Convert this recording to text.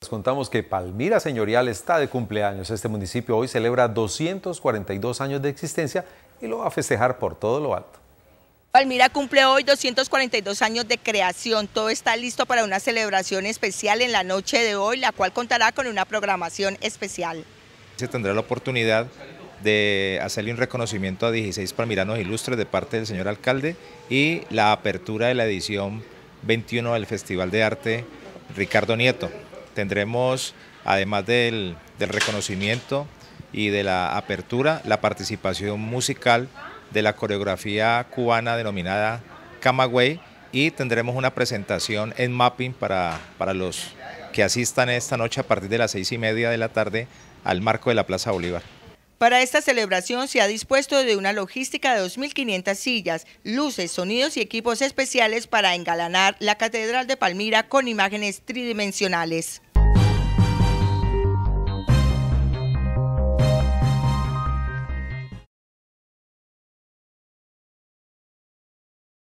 Les contamos que Palmira Señorial está de cumpleaños. Este municipio hoy celebra 242 años de existencia y lo va a festejar por todo lo alto. Palmira cumple hoy 242 años de creación. Todo está listo para una celebración especial en la noche de hoy, la cual contará con una programación especial. Se tendrá la oportunidad de hacerle un reconocimiento a 16 palmiranos ilustres de parte del señor alcalde y la apertura de la edición 21 del Festival de Arte Ricardo Nieto tendremos, además del, reconocimiento y de la apertura, la participación musical de la coreografía cubana denominada Camagüey y tendremos una presentación en mapping para, para los que asistan esta noche a partir de las seis y media de la tarde al marco de la Plaza Bolívar. Para esta celebración se ha dispuesto de una logística de 2.500 sillas, luces, sonidos y equipos especiales para engalanar la Catedral de Palmira con imágenes tridimensionales.